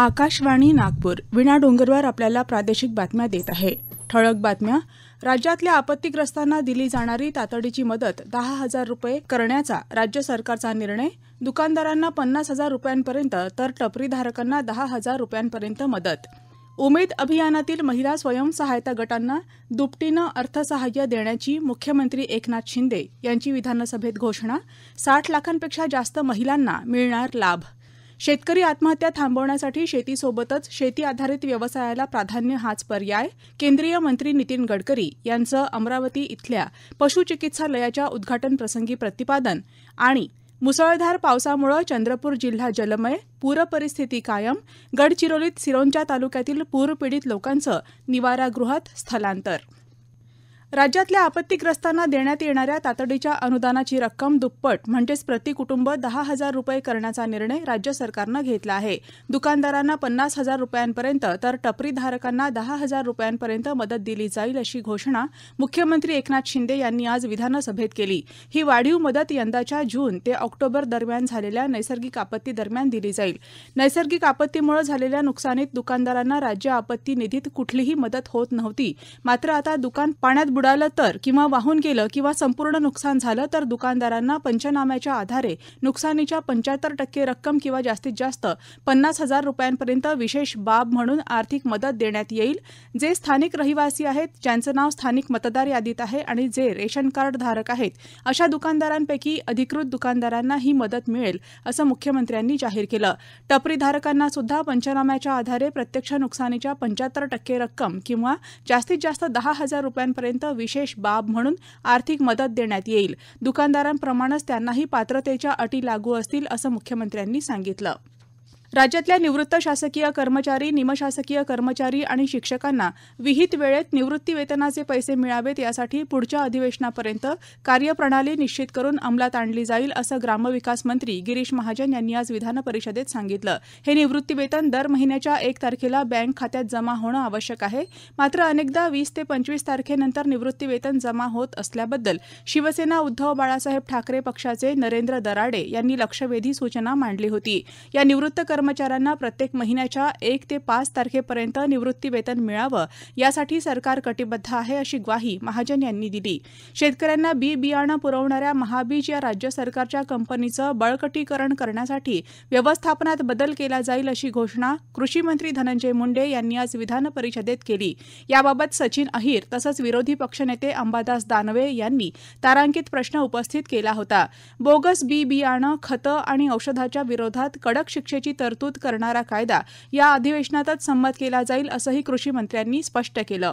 आकाशवाणी नागपूर विणा डोंगरवर आपल्याला प्रादेशिक बातम्या देत आहे ठळक बातम्या राज्यातल्या आपत्तीग्रस्तांना दिली जाणारी तातडीची मदत दहा हजार रुपये करण्याचा राज्य सरकारचा निर्णय दुकानदारांना पन्नास हजार रुपयांपर्यंत तर टपरीधारकांना दहा हजार रुपयांपर्यंत मदत उमेद अभियानातील महिला स्वयंसहायता गटांना दुपटीनं अर्थसहाय्य देण्याची मुख्यमंत्री एकनाथ शिंदे यांची विधानसभेत घोषणा साठ लाखांपेक्षा जास्त महिलांना मिळणार लाभ शेतकरी आत्महत्या थांबवण्यासाठी शेतीसोबतच शेती आधारित व्यवसायाला प्राधान्य हाच पर्याय केंद्रीय मंत्री नितीन गडकरी यांचं अमरावती इथल्या पशुचिकित्सालयाच्या उद्घाटनप्रसंगी प्रतिपादन आणि मुसळधार पावसामुळे चंद्रपूर जिल्हा जलमय पूरपरिस्थिती कायम गडचिरोलीत सिरोंचा तालुक्यातील पूरपीडित लोकांचं निवारागृहात स्थलांतर राज्यातल्या आपत्तीग्रस्तांना देण्यात येणाऱ्या तातडीच्या अनुदानाची रक्कम दुप्पट म्हणजेच प्रति कुटुंब दहा हजार रुपये करण्याचा निर्णय राज्य सरकारनं घेतला आहे दुकानदारांना पन्नास हजार रुपयांपर्यंत तर टपरीधारकांना दहा हजार रुपयांपर्यंत मदत दिली जाईल अशी घोषणा मुख्यमंत्री एकनाथ शिंदे यांनी आज विधानसभेत केली ही वाढीव मदत यंदाच्या जून ते ऑक्टोबर दरम्यान झालेल्या नैसर्गिक आपत्ती दरम्यान दिली जाईल नैसर्गिक आपत्तीमुळे झालेल्या नुकसानीत दुकानदारांना राज्य आपत्ती निधीत कुठलीही मदत होत नव्हती मात्र आता दुकान पाण्यात बुडालं तर किंवा वाहून गेलं किंवा संपूर्ण नुकसान झालं तर दुकानदारांना पंचनाम्याच्या आधारे नुकसानीच्या पंच्याहत्तर टक्के रक्कम किंवा जास्तीत जास्त पन्नास हजार रुपयांपर्यंत विशेष बाब म्हणून आर्थिक मदत देण्यात येईल जे स्थानिक रहिवासी आहेत ज्यांचं नाव स्थानिक मतदार यादीत आहे आणि जे रेशन कार्ड धारक आहेत अशा दुकानदारांपैकी अधिकृत दुकानदारांना ही मदत मिळेल असं मुख्यमंत्र्यांनी जाहीर केलं टपरीधारकांना सुद्धा पंचनाम्याच्या आधारे प्रत्यक्ष नुकसानीच्या पंच्याहत्तर टक्के रक्कम किंवा जास्तीत जास्त दहा हजार रुपयांपर्यंत विशेष बाब म्हणून आर्थिक मदत देण्यात येईल दुकानदारांप्रमाणेच त्यांनाही पात्रतेच्या अटी लागू असतील असं मुख्यमंत्र्यांनी सांगितलं राज्यातल्या निवृत्त शासकीय कर्मचारी निमशासकीय कर्मचारी आणि शिक्षकांना विहित वेळेत निवृत्ती वेतनाचे पैसे मिळावेत यासाठी पुढच्या अधिवेशनापर्यंत कार्यप्रणाली निश्चित करून अंमलात आणली जाईल असं ग्रामविकास मंत्री गिरीश महाजन यांनी आज विधानपरिषदेत सांगितलं हे निवृत्तीवेतन दर महिन्याच्या एक तारखेला बँक खात्यात जमा होणं आवश्यक आहे मात्र अनेकदा वीस ते पंचवीस तारखेनंतर निवृत्तीवेतन जमा होत असल्याबद्दल शिवसेना उद्धव बाळासाहेब ठाकरे पक्षाचे नरेंद्र दराडे यांनी लक्षवेधी सूचना मांडली होती या निवृत्त कर्मचाऱ्यांना प्रत्येक महिन्याच्या एक ते पाच तारखेपर्यंत निवृत्ती वेतन मिळावं यासाठी सरकार कटिबद्ध आहे अशी ग्वाही महाजन यांनी दिली शेतकऱ्यांना बी बियाणं पुरवणाऱ्या महाबीज या राज्य सरकारच्या कंपनीचं बळकटीकरण करण्यासाठी व्यवस्थापनात बदल केला जाईल अशी घोषणा कृषी मंत्री धनंजय मुंडे यांनी आज विधान परिषदेत केली याबाबत सचिन अहिर तसंच विरोधी पक्षनेते अंबादास दानवे यांनी तारांकित प्रश्न उपस्थित केला होता बोगस बी बियाणं खतं आणि औषधाच्या विरोधात कडक शिक्षेची तर तरतूद करणारा कायदा या अधिवेशनातच संमत केला जाईल असंही कृषी मंत्र्यांनी स्पष्ट केलं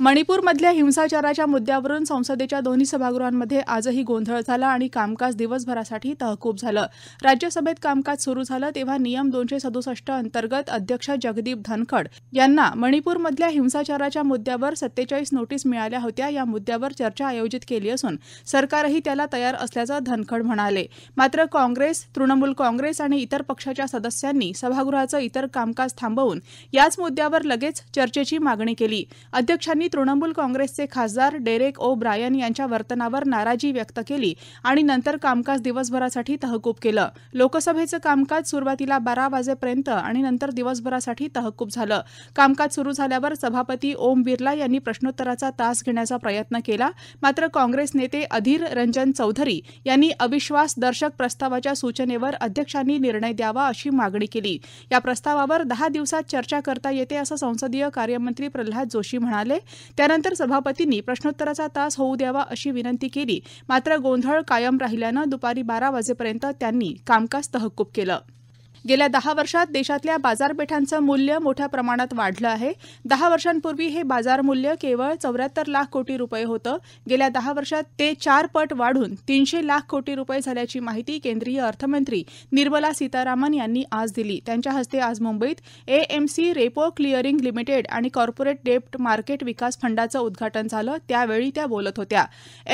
मणिपूरमधल्या हिंसाचाराच्या मुद्द्यावरून संसदेच्या दोन्ही सभागृहांमध्ये आजही गोंधळ झाला आणि कामकाज दिवसभरासाठी तहकूब झालं राज्यसभेत कामकाज सुरू झालं तेव्हा नियम दोनशे सदुसष्ट अंतर्गत अध्यक्ष जगदीप धनखड यांना मणिपूरमधल्या हिंसाचाराच्या मुद्द्यावर सत्तेचाळीस नोटीस मिळाल्या होत्या या मुद्द्यावर चर्चा आयोजित केली असून सरकारही त्याला तयार असल्याचं धनखड म्हणाले मात्र काँग्रेस तृणमूल काँग्रेस आणि इतर पक्षाच्या सदस्यांनी सभागृहाचं इतर कामकाज थांबवून याच मुद्द्यावर लगेच चर्चेची मागणी केली अध्यक्षांनी यांनी तृणमूल काँग्रेसचे खासदार डेरेक ओ ब्रायन यांच्या वर्तनावर नाराजी व्यक्त केली आणि नंतर कामकाज दिवसभरासाठी तहकूब केलं लोकसभेचं कामकाज सुरुवातीला बारा वाजेपर्यंत आणि नंतर दिवसभरासाठी तहकूब झालं कामकाज सुरू झाल्यावर सभापती ओम बिर्ला यांनी प्रश्नोत्तराचा तास घेण्याचा प्रयत्न केला मात्र काँग्रेस नेते अधीर रंजन चौधरी यांनी अविश्वास दर्शक प्रस्तावाच्या सूचनेवर अध्यक्षांनी निर्णय द्यावा अशी मागणी केली या प्रस्तावावर दहा दिवसात चर्चा करता येते असं संसदीय कार्यमंत्री प्रल्हाद जोशी म्हणाले त्यानंतर सभापतींनी प्रश्नोत्तराचा तास होऊ द्यावा अशी विनंती केली मात्र गोंधळ कायम राहिल्यानं दुपारी बारा वाजेपर्यंत त्यांनी कामकाज तहकूब केलं गेल्या दहा वर्षात देशातल्या बाजारपेठांचं मूल्य मोठ्या प्रमाणात वाढलं आहे दहा वर्षांपूर्वी हे बाजार मूल्य केवळ चौऱ्याहत्तर लाख कोटी रुपये होतं गेल्या दहा वर्षात ते चार पट वाढून तीनशे लाख कोटी रुपये झाल्याची माहिती केंद्रीय अर्थमंत्री निर्मला सीतारामन यांनी आज दिली त्यांच्या हस्ते आज मुंबईत एएमसी रेपो क्लिअरिंग लिमिटेड आणि कॉर्पोरेट डेप्ट मार्केट विकास फंडाचं उद्घाटन झालं त्यावेळी त्या बोलत होत्या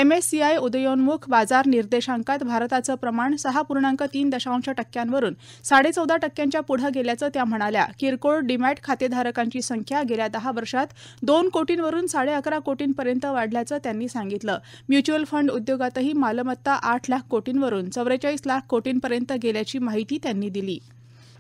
एमएससीआय उदयोन्मुख बाजार निर्देशांकात भारताचं प्रमाण सहा पूर्णांक तीन दशांश टक्क्यांवरून साडे चौदा टक्क्यांच्या पुढे गेल्याचं त्या म्हणाल्या किरकोळ डिमॅट खातेधारकांची संख्या गेल्या दहा वर्षात दोन कोटींवरून साडे अकरा कोटींपर्यंत वाढल्याचं त्यांनी सांगितलं म्युच्युअल फंड उद्योगातही मालमत्ता आठ लाख कोटींवरून चौवेचाळीस लाख कोटींपर्यंत गेल्याची माहिती त्यांनी दिली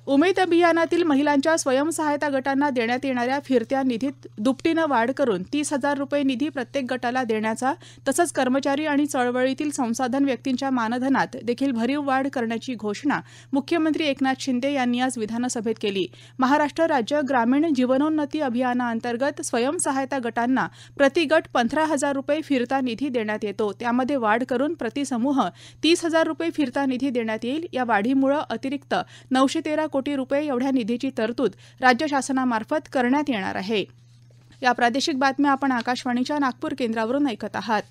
उमेद अभियानातील महिलांच्या स्वयंसहायता गटांना देण्यात येणाऱ्या फिरत्या निधीत दुपटीनं वाढ करून तीस हजार रुपये निधी प्रत्येक गटाला देण्याचा तसंच कर्मचारी आणि चळवळीतील संसाधन व्यक्तींच्या मानधनात देखील भरीव वाढ करण्याची घोषणा मुख्यमंत्री एकनाथ शिंदे यांनी आज विधानसभेत केली महाराष्ट्र राज्य ग्रामीण जीवनोन्नती अभियानाअंतर्गत स्वयंसहायता गटांना प्रतिगट पंधरा हजार रुपये फिरता निधी देण्यात येतो त्यामध्ये वाढ करून प्रतिसमूह तीस हजार रुपये फिरता निधी देण्यात येईल या वाढीमुळे अतिरिक्त नऊशे तेरा कोटी रुपये एवढ्या निधीची तरतूद राज्य शासनामार्फत करण्यात येणार आहे या प्रादेशिक बातम्या आपण आकाशवाणीच्या नागपूर केंद्रावरून ऐकत आहात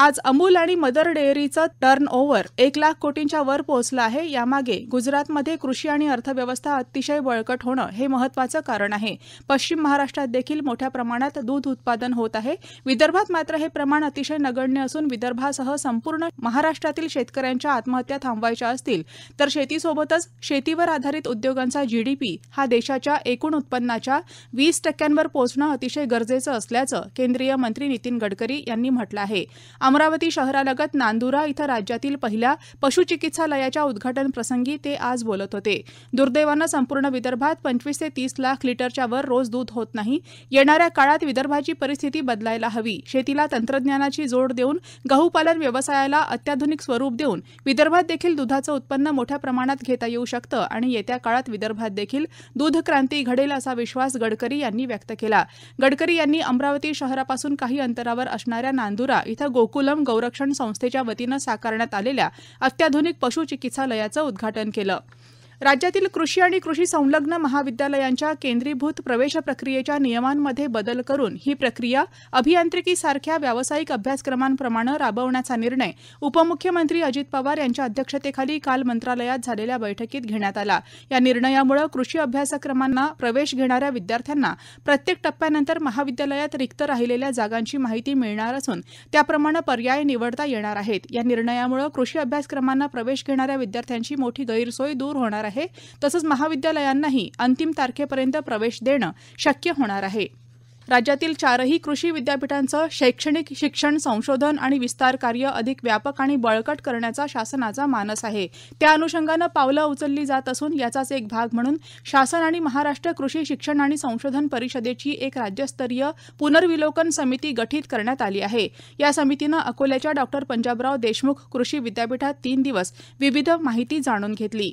आज अमूल आणि मदर डेअरीचं टर्न ओव्हर एक लाख कोटींच्या वर पोहोचलं आहे यामागे गुजरातमध्ये कृषी आणि अर्थव्यवस्था अतिशय बळकट होणं हे महत्वाचं कारण आहे पश्चिम महाराष्ट्रात देखील मोठ्या प्रमाणात दूध उत्पादन होत आहे विदर्भात मात्र हे प्रमाण अतिशय नगण्य असून विदर्भासह संपूर्ण महाराष्ट्रातील शेतकऱ्यांच्या आत्महत्या थांबवायच्या असतील तर शेतीसोबतच शेतीवर आधारित उद्योगांचा जीडीपी हा देशाच्या एकूण उत्पन्नाच्या वीस टक्क्यांवर पोहोचणं अतिशय गरजेचं असल्याचं केंद्रीय मंत्री नितीन गडकरी यांनी म्हटलं आहे अमरावती शहरालगत नांदुरा इथं राज्यातील पहिल्या पशुचिकित्सालयाच्या उद्घाटनप्रसंगी ते आज बोलत होते दुर्दैवानं संपूर्ण विदर्भात पंचवीस ते तीस लाख लिटरच्या वर रोज दूध होत नाही येणाऱ्या काळात विदर्भाची परिस्थिती बदलायला हवी शेतीला तंत्रज्ञानाची जोड देऊन गहूपालन व्यवसायाला अत्याधुनिक स्वरूप देऊन विदर्भात देखील दुधाचं उत्पन्न मोठ्या प्रमाणात घेता येऊ शकतं आणि येत्या काळात विदर्भात देखील दूध क्रांती घडेल असा विश्वास गडकरी यांनी व्यक्त केला गडकरी यांनी अमरावती शहरापासून काही अंतरावर असणाऱ्या नांदुरा इथं गोकुळ कुलम गौरक्षण संस्थेच्या वतीनं साकारण्यात आलेल्या अत्याधुनिक पशु चिकित्सालयाचं उद्घाटन केलं राज्यातील कृषी आणि कृषी संलग्न महाविद्यालयांच्या केंद्रीभूत प्रवेश प्रक्रियेच्या नियमांमध्ये बदल करून ही प्रक्रिया अभियांत्रिकीसारख्या व्यावसायिक अभ्यासक्रमांप्रमाणे राबवण्याचा निर्णय उपमुख्यमंत्री अजित पवार यांच्या अध्यक्षतेखाली काल मंत्रालयात झालेल्या बैठकीत घेण्यात आला या निर्णयामुळे कृषी अभ्यासक्रमांना प्रवेश घेणाऱ्या विद्यार्थ्यांना प्रत्येक टप्प्यानंतर महाविद्यालयात रिक्त राहिलेल्या जागांची माहिती मिळणार असून त्याप्रमाणे पर्याय निवडता येणार आहेत या निर्णयामुळे कृषी अभ्यासक्रमांना प्रवेश घेणाऱ्या विद्यार्थ्यांची मोठी गैरसोय दूर होणार आहे आहे तसंच महाविद्यालयांनाही अंतिम तारखेपर्यंत प्रवेश देणं शक्य होणार आहे राज्यातील चारही कृषी विद्यापीठांचं शैक्षणिक शिक्षण संशोधन आणि विस्तार कार्य अधिक व्यापक आणि बळकट करण्याचा शासनाचा मानस आहे त्या अनुषंगानं पावलं उचलली जात असून याचाच एक भाग म्हणून शासन आणि महाराष्ट्र कृषी शिक्षण आणि संशोधन परिषदेची एक राज्यस्तरीय पुनर्विलोकन समिती गठीत करण्यात आली आहे या समितीनं अकोल्याच्या डॉक्टर पंजाबराव देशमुख कृषी विद्यापीठात तीन दिवस विविध माहिती जाणून घेतली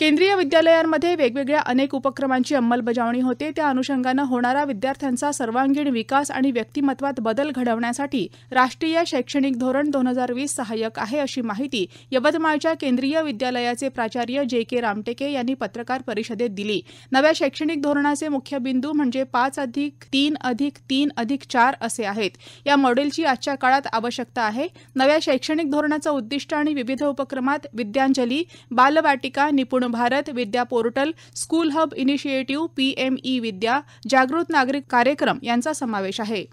केंद्रीय विद्यालयांमध्ये वेगवेगळ्या अनेक उपक्रमांची अंमलबजावणी होते त्या अनुषंगानं होणारा विद्यार्थ्यांचा सर्वांगीण विकास आणि व्यक्तिमत्वात बदल घडवण्यासाठी राष्ट्रीय शैक्षणिक धोरण दोन हजार वीस सहाय्यक आहे अशी माहिती यवतमाळच्या केंद्रीय विद्यालयाचे प्राचार्य जे के रामटेके यांनी पत्रकार परिषदेत दिली नव्या शैक्षणिक धोरणाचे मुख्य बिंदू म्हणजे पाच अधिक तीन अधिक तीन अधिक चार असे आहेत या मॉडेलची आजच्या काळात आवश्यकता आहे नव्या शैक्षणिक धोरणाचं उद्दिष्ट आणि विविध उपक्रमात Vidyanjali Balvatika Nipun Bharat Vidya portal school hub initiative PM e Vidya जागृत नागरिक कार्यक्रम यांचा समावेश आहे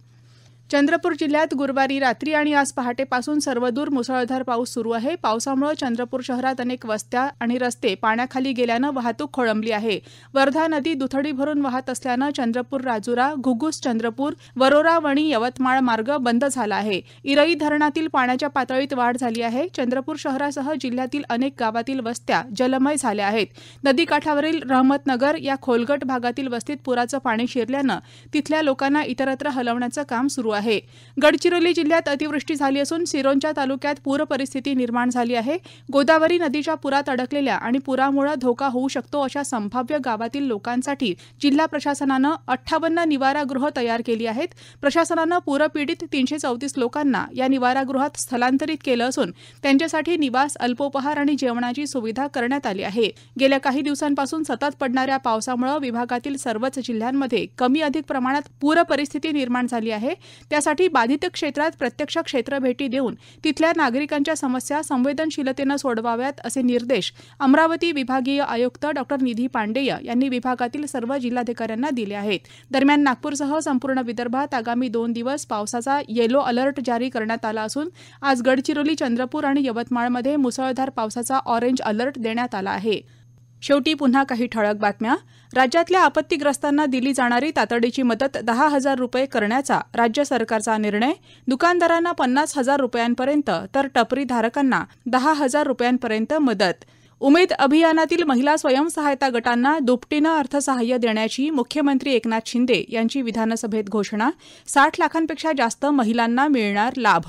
चंद्रपूर जिल्ह्यात गुरुवारी रात्री आणि आज पहाटेपासून सर्वदूर मुसळधार पाऊस सुरू आहे पावसामुळे चंद्रपूर शहरात अनेक वस्त्या आणि रस्ते पाण्याखाली गेल्यानं वाहतूक खोळंबली आहे वर्धा नदी दुथडी भरून वाहत असल्यानं चंद्रपूर राजुरा घुगुस चंद्रपूर वरोरा वणी यवतमाळ मार्ग बंद झाला आहे इरई धरणातील पाण्याच्या पातळीत वाढ झाली आहे चंद्रपूर शहरासह जिल्ह्यातील अनेक गावातील वस्त्या जलमय झाल्या आहेत नदीकाठावरील रहमतनगर या खोलगट भागातील वस्तीत पुराचं पाणी शिरल्यानं तिथल्या लोकांना इतरत्र हलवण्याचं काम सुरू आहे गडचिरोली जिल्ह्यात अतिवृष्टी झाली असून सिरोंच्या तालुक्यात पूर परिस्थिती निर्माण झाली आहे गोदावरी नदीच्या पुरात अडकलेल्या आणि पुरामुळे धोका होऊ शकतो अशा संभाव्य गावातील लोकांसाठी जिल्हा प्रशासनानं अठ्ठावन्न निवारागृह तयार केली आहेत प्रशासनानं पूरपीडित तीनशे चौतीस लोकांना या निवारागृहात स्थलांतरित केलं असून त्यांच्यासाठी निवास अल्पोपहार आणि जेवणाची सुविधा करण्यात आली आहे गेल्या काही दिवसांपासून सतत पडणाऱ्या पावसामुळे विभागातील सर्वच जिल्ह्यांमध्ये कमी अधिक प्रमाणात पूर परिस्थिती निर्माण झाली आहे त्यासाठी बाधित क्षेत्रात प्रत्यक्ष क्षेत्र भेटी देऊन तिथल्या नागरिकांच्या समस्या संवेदनशीलतेनं सोडवाव्यात असे निर्देश अमरावती विभागीय आयुक्त डॉक्टर निधी पांडेय यांनी विभागातील सर्व जिल्हाधिकाऱ्यांना दिले आहेत दरम्यान नागपूरसह संपूर्ण विदर्भात आगामी दोन दिवस पावसाचा येलो अलर्ट जारी करण्यात आला असून आज गडचिरोली चंद्रपूर आणि यवतमाळमध्ये मुसळधार पावसाचा ऑरेंज अलर्ट देण्यात आला आहे शेवटी पुन्हा काही ठळक बातम्या राज्यातल्या आपत्तीग्रस्तांना दिली जाणारी तातडीची मदत दहा हजार रुपये करण्याचा राज्य सरकारचा निर्णय दुकानदारांना पन्नास हजार रुपयांपर्यंत तर धारकांना दहा हजार रुपयांपर्यंत मदत उमेद अभियानातील महिला स्वयंसहायता गटांना दुपटीनं अर्थसहाय्य देण्याची मुख्यमंत्री एकनाथ शिंदे यांची विधानसभेत घोषणा साठ लाखांपेक्षा जास्त महिलांना मिळणार लाभ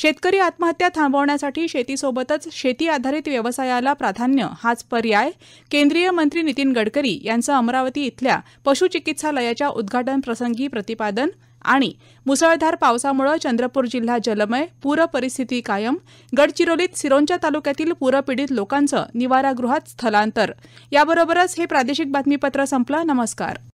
शेतकरी आत्महत्या थांबवण्यासाठी शेतीसोबतच शेती आधारित व्यवसायाला प्राधान्य हाच पर्याय केंद्रीय मंत्री नितीन गडकरी यांचं अमरावती इथल्या पशुचिकित्सालयाच्या उद्घाटन प्रसंगी प्रतिपादन आणि मुसळधार पावसामुळे चंद्रपूर जिल्हा जलमय पूरपरिस्थिती कायम गडचिरोलीत सिरोंच्या तालुक्यातील पूरपीडित लोकांचं निवारागृहात स्थलांतर याबरोबरच हे प्रादेशिक बातमीपत्र संपलं नमस्कार